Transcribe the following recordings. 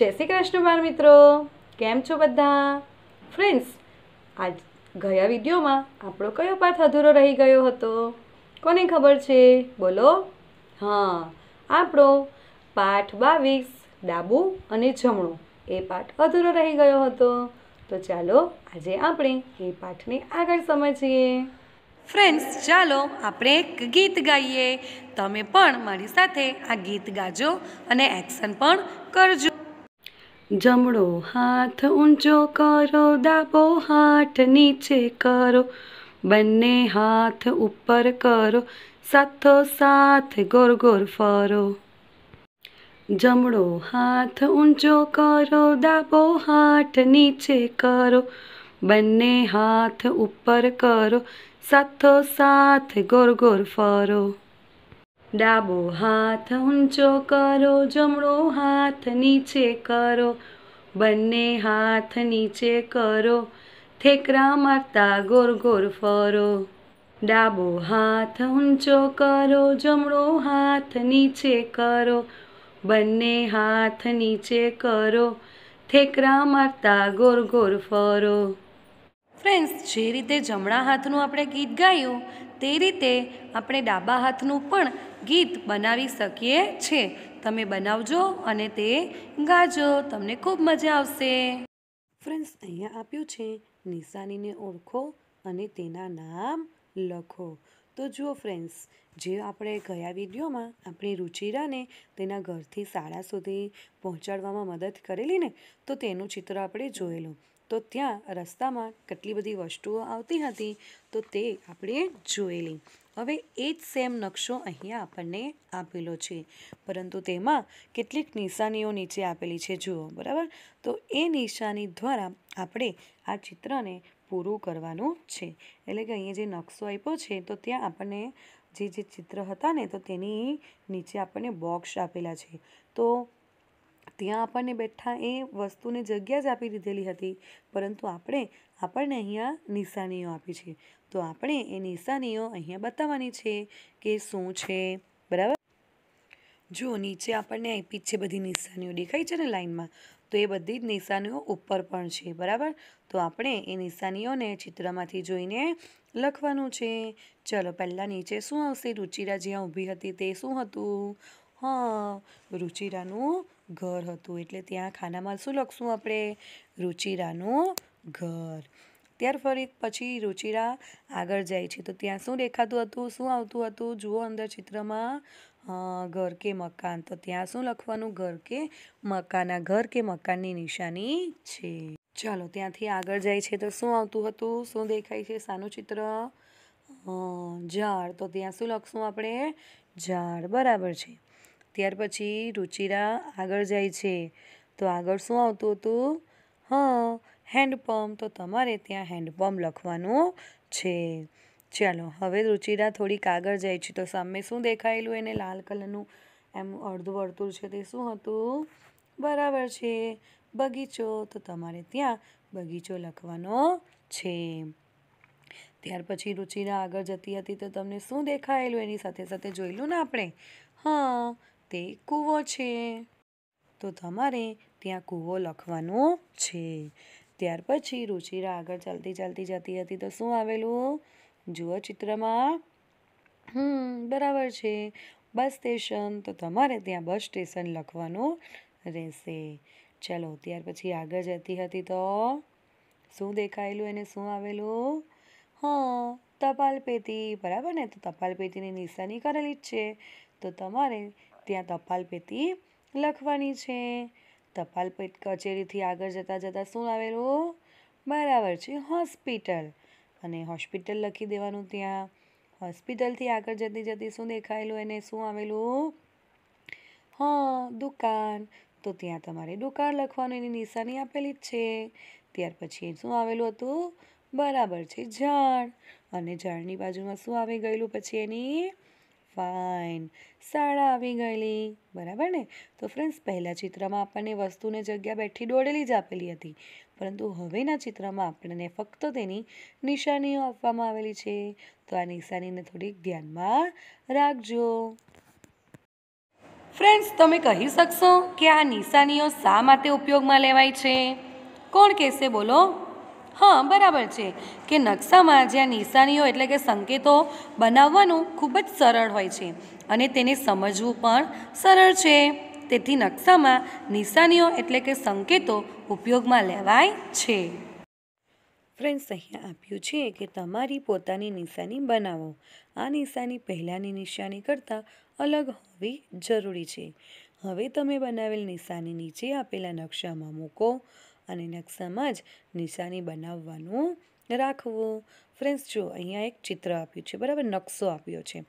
જય શ્રી કૃષ્ણ બાળ મિત્રો કેમ છો બધા ફ્રેન્ડ્સ આજ ગયા વિડીયોમાં આપણો કયો પાઠ અધૂરો રહી ગયો હતો કોને ખબર છે બોલો હા આપણો પાઠ બાવીસ ડાબું અને જમણું એ પાઠ અધૂરો રહી ગયો હતો તો ચાલો આજે આપણે એ પાઠને આગળ સમજીએ ફ્રેન્ડ્સ ચાલો આપણે એક ગીત ગાઈએ તમે પણ મારી સાથે આ ગીત ગાજો અને એક્શન પણ કરજો જમણો હાથ ઊંચો કરો દાબો હાથ નીચે કરો બંને હાથ ઉપર કરો સાથો સાથ ગોર ગોર ફરો જમણો હાથ ઊંચો કરો દાબો હાથ નીચે કરો બંને હાથ ઉપર કરો સાથો સાથ ગોર ગોર ફરો ડાબો હાથ ઊંચો કરો જમણો હાથ નીચે કરો બંને હાથ નીચે કરો ઠેકરા મારતા ગોર ગોર ફરો ડાબો હાથ ઊંચો કરો જમણો હાથ નીચે કરો બંને હાથ નીચે કરો ઠેકરા મારતા ગોર ગોર ફરો ફ્રેન્ડ્સ જે રીતે જમણા હાથનું આપણે ગીત ગાયું તે રીતે આપણે ડાબા હાથનું પણ ગીત બનાવી શકીએ છીએ તમે બનાવજો અને તે ગાજો તમને ખૂબ મજા આવશે ફ્રેન્ડ્સ અહીંયા આપ્યું છે નિશાનીને ઓળખો અને તેના નામ લખો તો જુઓ ફ્રેન્ડ્સ જે આપણે ગયા વિડીયોમાં આપણી રુચિરાને તેના ઘરથી શાળા સુધી પહોંચાડવામાં મદદ કરેલી ને તો તેનું ચિત્ર આપણે જોયેલું તો ત્યાં રસ્તામાં કેટલી બધી વસ્તુઓ આવતી હતી તો તે આપણે જોયેલી હવે એ જ સેમ નકશો અહીંયા આપણને આપેલો છે પરંતુ તેમાં કેટલીક નિશાનીઓ નીચે આપેલી છે જુઓ બરાબર તો એ નિશાની દ્વારા આપણે આ ચિત્રને પૂરું કરવાનું છે એટલે કે અહીંયા જે નકશો આપ્યો છે તો ત્યાં આપણને જે જે ચિત્ર હતા ને તો તેની નીચે આપણને બોક્સ આપેલા છે તો ત્યાં આપણને બેઠા એ વસ્તુને જગ્યા જ આપી દીધેલી હતી પરંતુ આપણે આપણને અહીંયા નિશાનીઓ આપી છે તો આપણે એ નિશાનીઓ અહીંયા બતાવવાની છે કે શું છે બરાબર જો નીચે આપણને આપી છે બધી નિશાનીઓ દેખાય છે ને લાઇનમાં તો એ બધી જ નિશાનીઓ ઉપર પણ છે બરાબર તો આપણે એ નિશાનીઓને ચિત્રમાંથી જોઈને લખવાનું છે ચલો પહેલાં નીચે શું આવશે રુચિરા જ્યાં ઊભી હતી તે શું હતું હા રુચિરાનું ઘર હતું એટલે ત્યાં ખાનામાં શું લખશું આપણે રુચિરાનું ઘર ત્યાર ફરી પછી રુચિરા આગળ જાય છે તો ત્યાં શું દેખાતું હતું શું આવતું હતું જુઓ અંદર ચિત્રમાં ઘર કે મકાન તો ત્યાં શું લખવાનું ઘર કે મકાન આ ઘર કે મકાનની નિશાની છે ચાલો ત્યાંથી આગળ જાય છે તો શું આવતું હતું શું દેખાય છે સાનું ચિત્ર ઝાડ તો ત્યાં શું લખશું આપણે ઝાડ બરાબર છે ત્યાર પછી રુચિરા આગળ જાય છે તો આગળ શું આવતું હતું હા હેન્ડપંપ તો તમારે ત્યાં હેન્ડપંપ લખવાનું છે ચાલો હવે રુચિરા થોડીક આગળ જાય છે તો સામે શું દેખાયેલું એને લાલ કલરનું એમ અડધું વર્તુળ છે તે શું હતું બરાબર છે બગીચો તો તમારે ત્યાં બગીચો લખવાનો છે ત્યાર પછી રુચિરા આગળ જતી હતી તો તમને શું દેખાયેલું એની સાથે સાથે જોયેલું ને આપણે હા તે કૂવો છે તો તમારે ત્યાં કૂવો લખવાનો છે ત્યાર પછી રુચિરા આગળ ચાલતી ચાલતી જતી હતી તો શું આવેલું જુઓ ચિત્રમાં હમ બરાબર છે બસ સ્ટેશન તો તમારે ત્યાં બસ સ્ટેશન લખવાનું રહેશે ચાલો ત્યાર પછી આગળ જતી હતી તો શું દેખાયેલું એને શું આવેલું હા ટપાલ પેટી બરાબર ને તો ટપાલ પેટીની નિશાની કરેલી જ છે તો તમારે ત્યાં ટપાલ પેટી લખવાની છે ટપાલ પેટ કચેરીથી આગળ જતાં જતાં શું આવેલું બરાબર છે હોસ્પિટલ અને હોસ્પિટલ લખી દેવાનું ત્યાં હોસ્પિટલથી આગળ જતી જતી શું દેખાયેલું એને શું આવેલું હા દુકાન તો ત્યાં તમારે દુકાન લખવાનું એની નિશાની આપેલી જ છે ત્યાર પછી શું આવેલું હતું બરાબર છે ઝાડ અને ઝાડની બાજુમાં શું આવી ગયેલું પછી એની ફાઇન શાળા આવી ગયેલી બરાબર ને તો ફ્રેન્ડ્સ પહેલાં ચિત્રમાં આપણને વસ્તુને જગ્યા બેઠી દોડેલી જ આપેલી હતી પરંતુ હવેના ચિત્રમાં આપણને ફક્ત તેની નિશાનીઓ આપવામાં આવેલી છે તો આ નિશાનીને થોડીક ધ્યાનમાં રાખજો ફ્રેન્ડ્સ તમે કહી શકશો કે આ નિશાનીઓ શા માટે ઉપયોગમાં લેવાય છે કોણ કહેશે બોલો હા બરાબર છે કે નકશામાં જ્યાં નિશાનીઓ એટલે કે સંકેતો બનાવવાનું ખૂબ જ સરળ હોય છે અને તેને સમજવું પણ સરળ છે તેથી નકશામાં નિશાનીઓ એટલે કે સંકેતો ઉપયોગમાં લેવાય છે ફ્રેન્ડ્સ અહીંયા આપ્યું છે કે તમારી પોતાની નિશાની બનાવો આ નિશાની પહેલાંની નિશાની કરતાં અલગ હોવી જરૂરી છે હવે તમે બનાવેલ નિશાની નીચે આપેલા નકશામાં મૂકો અને નકશામાં જ નિશાની બનાવવાનું રાખવું ફ્રેન્ડ્સ જો અહીંયા એક ચિત્ર આપ્યું છે બરાબર નકશો આપ્યો છે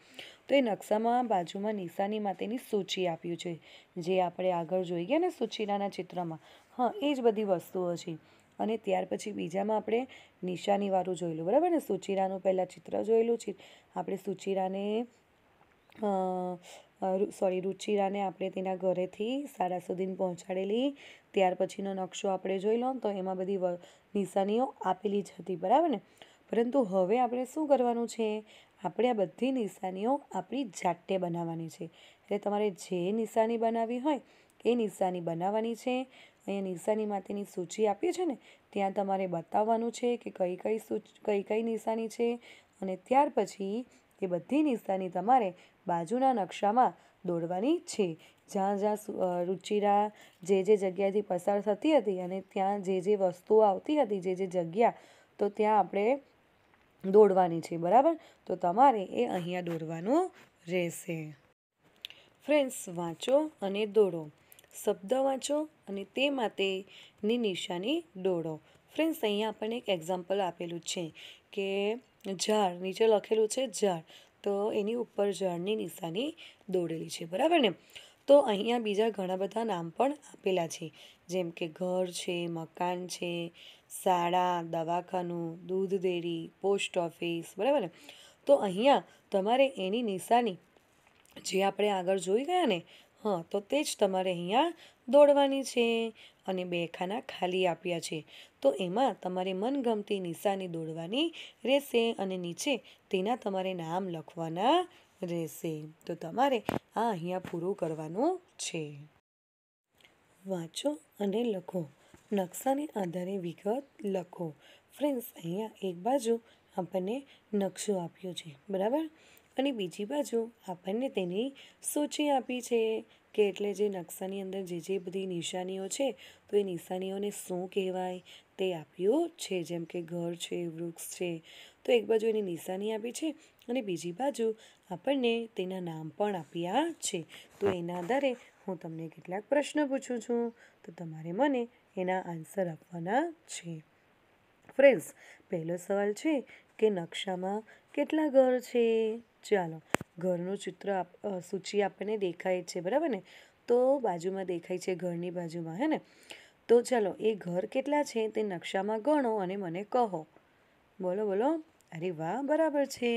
તો એ નકશામાં બાજુમાં નિશાની માટેની સૂચિ આપ્યું છે જે આપણે આગળ જોઈ ગયા ને સૂચિનાના ચિત્રમાં હા એ જ બધી વસ્તુઓ છે અને ત્યાર પછી બીજામાં આપણે નિશાનીવાળું જોયેલું બરાબર ને સૂચિરાનું પહેલાં ચિત્ર જોયેલું છે આપણે સૂચિરાને સોરી રુચિરાને આપણે તેના ઘરેથી શાળા સુધી પહોંચાડેલી ત્યાર પછીનો નકશો આપણે જોઈ લો તો એમાં બધી નિશાનીઓ આપેલી જ હતી બરાબર ને પરંતુ હવે આપણે શું કરવાનું છે આપણે આ બધી નિશાનીઓ આપણી જાતે બનાવવાની છે એટલે તમારે જે નિશાની બનાવવી હોય એ નિશાની બનાવવાની છે અહીંયા નિશાની માટેની સૂચિ આપી છે ને ત્યાં તમારે બતાવવાનું છે કે કઈ કઈ સૂચ કઈ કઈ નિશાની છે અને ત્યાર પછી એ બધી નિશાની તમારે બાજુના નકશામાં દોડવાની છે જ્યાં જ્યાં રુચિરા જે જે જગ્યાએથી પસાર થતી હતી અને ત્યાં જે જે વસ્તુઓ આવતી હતી જે જે જગ્યા તો ત્યાં આપણે દોડવાની છે બરાબર તો તમારે એ અહીંયા દોડવાનું રહેશે ફ્રેન્ડ્સ વાંચો અને દોડો શબ્દ વાંચો અને તે માટેની નિશાની દોડો ફ્રેન્ડ્સ અહીંયા આપણને એક એક્ઝામ્પલ આપેલું છે કે ઝાડ નીચે લખેલું છે ઝાડ તો એની ઉપર ઝાડની નિશાની દોડેલી છે બરાબર ને તો અહીંયા બીજા ઘણા બધા નામ પણ આપેલા છે જેમ કે ઘર છે મકાન છે શાળા દવાખાનું દૂધ ડેરી પોસ્ટ ઓફિસ બરાબર ને તો અહીંયા તમારે એની નિશાની જે આપણે આગળ જોઈ ગયા ને હા તો તે જ તમારે અહીંયા દોડવાની છે અને બે ખાના ખાલી આપ્યા છે તો એમાં તમારે મનગમતી નિશાની દોડવાની રહેશે અને નીચે તેના તમારે નામ લખવાના રહેશે તો તમારે આ અહીંયા પૂરું કરવાનું છે વાંચો અને લખો નકશાને આધારે વિગત લખો ફ્રેન્ડ્સ અહીંયા એક બાજુ આપણને નકશો આપ્યો છે બરાબર અને બીજી બાજુ આપણને તેની સૂચિ આપી છે કે એટલે જે નકશાની અંદર જે જે બધી નિશાનીઓ છે તો એ નિશાનીઓને શું કહેવાય તે આપ્યું છે જેમ કે ઘર છે વૃક્ષ છે તો એક બાજુ એની નિશાની આપી છે અને બીજી બાજુ આપણને તેના નામ પણ આપ્યા છે તો એના આધારે હું તમને કેટલાક પ્રશ્ન પૂછું છું તો તમારે મને એના આન્સર આપવાના છે ફ્રેન્ડ્સ પહેલો સવાલ છે કે નકશામાં કેટલા ઘર છે ચાલો ઘરનું ચિત્ર આપ સૂચિ આપણને દેખાય છે બરાબર ને તો બાજુમાં દેખાય છે ઘરની બાજુમાં હે ને તો ચાલો એ ઘર કેટલા છે તે નકશામાં ગણો અને મને કહો બોલો બોલો અરે વાહ બરાબર છે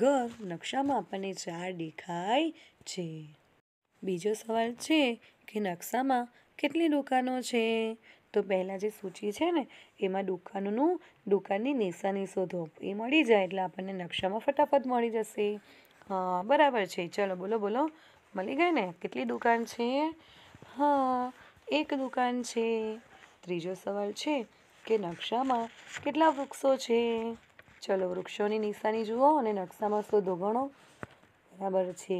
ઘર નકશામાં આપણને ચાર દેખાય છે બીજો સવાલ છે કે નકશામાં કેટલી દુકાનો છે તો પહેલાં જે સૂચિ છે ને એમાં દુકાનનું દુકાનની નિશાની શોધો એ મળી જાય એટલે આપણને નકશામાં ફટાફટ મળી જશે હા બરાબર છે ચલો બોલો બોલો મળી ગઈ ને કેટલી દુકાન છે હા એક દુકાન છે ત્રીજો સવાલ છે કે નકશામાં કેટલા વૃક્ષો છે ચલો વૃક્ષોની નિશાની જુઓ અને નકશામાં શોધો ગણો બરાબર છે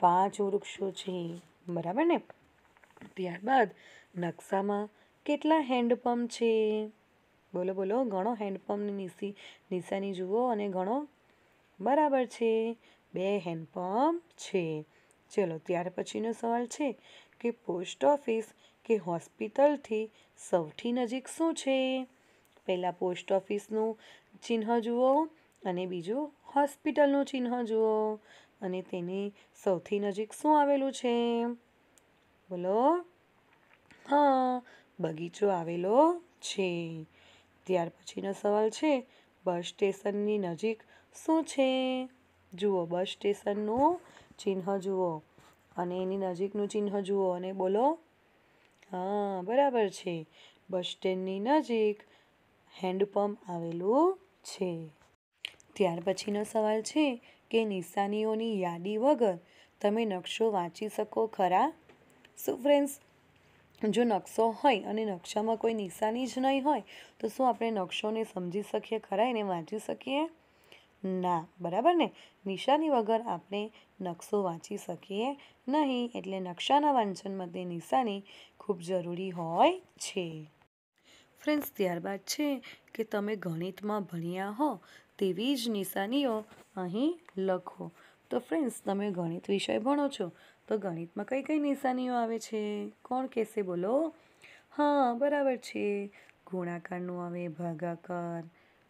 પાંચ વૃક્ષો છે બરાબર ને ત્યારબાદ નકશામાં કેટલા હેન્ડપંપ છે બોલો બોલો ઘણો હેન્ડપંપની નિશી નિશાની જુઓ અને ઘણો બરાબર છે બે હેન્ડપંપ છે ચલો ત્યાર પછીનો સવાલ છે કે પોસ્ટ ઓફિસ કે હોસ્પિટલથી સૌથી નજીક શું છે પહેલાં પોસ્ટ ઓફિસનું ચિહ્ન જુઓ અને બીજું હોસ્પિટલનું ચિહ્ન જુઓ અને તેની સૌથી નજીક શું આવેલું છે બોલો હા બગીચો આવેલો છે ત્યાર પછીનો સવાલ છે બસ સ્ટેશનની નજીક શું છે જુઓ બસ સ્ટેશનનું ચિહ્ન જુઓ અને એની નજીકનું ચિહ્ન જુઓ અને બોલો હા બરાબર છે બસ સ્ટેન્ડની નજીક હેન્ડપંપ આવેલું છે ત્યાર પછીનો સવાલ છે કે નિશાનીઓની યાદી વગર તમે નકશો વાંચી શકો ખરા શું ફ્રેન્ડ્સ જો નકશો હોય અને નકશામાં કોઈ નિશાની જ નહીં હોય તો શું આપણે નકશોને સમજી શકીએ ખરા એને વાંચી શકીએ ના બરાબર ને નિશાની વગર આપણે નકશો વાંચી શકીએ નહીં એટલે નકશાના વાંચન માટે નિશાની ખૂબ જરૂરી હોય છે ફ્રેન્ડ્સ ત્યારબાદ છે કે તમે ગણિતમાં ભણ્યા હો તેવી જ નિશાનીઓ અહીં લખો તો ફ્રેન્ડ્સ તમે ગણિત વિષય ભણો છો તો ગણિતમાં કઈ કઈ નિશાનીઓ આવે છે કોણ કહેશે બોલો હા બરાબર છે ગુણાકારનું આવે ભાગાકાર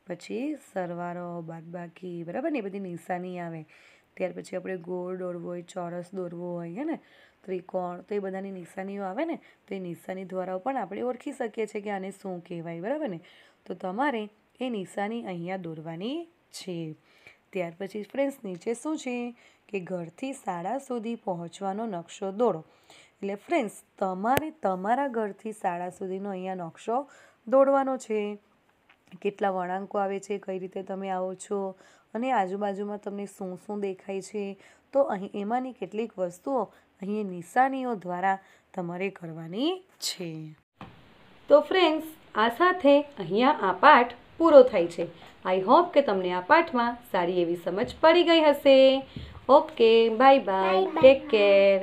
પછી સરવારો બાદબાકી બરાબર ને એ બધી નિશાની આવે ત્યાર પછી આપણે ગોળ દોરવો હોય ચોરસ દોરવો હોય હે ને ત્રિકોણ તો એ બધાની નિશાનીઓ આવે ને તો એ નિશાની દ્વારા પણ આપણે ઓળખી શકીએ છીએ કે આને શું કહેવાય બરાબર ને તો તમારે એ નિશાની અહીંયા દોરવાની છે ત્યાર પછી ફ્રેન્ડ્સ નીચે શું છે કે ઘરથી શાળા સુધી પહોંચવાનો નકશો દોડો એટલે ફ્રેન્ડ્સ તમારે તમારા ઘરથી શાળા સુધીનો અહીંયા નકશો દોડવાનો છે કેટલા વળાંકો આવે છે કઈ રીતે તમે આવો છો અને આજુબાજુમાં તમને શું શું દેખાય છે તો અહીં એમાંની કેટલીક વસ્તુઓ અહીં નિશાનીઓ દ્વારા તમારે કરવાની છે તો ફ્રેન્ડ્સ આ સાથે અહીંયા આ પાઠ પૂરો થાય છે આઈ હોપ કે તમને આ પાઠમાં સારી એવી સમજ પડી ગઈ હશે okay bye bye take care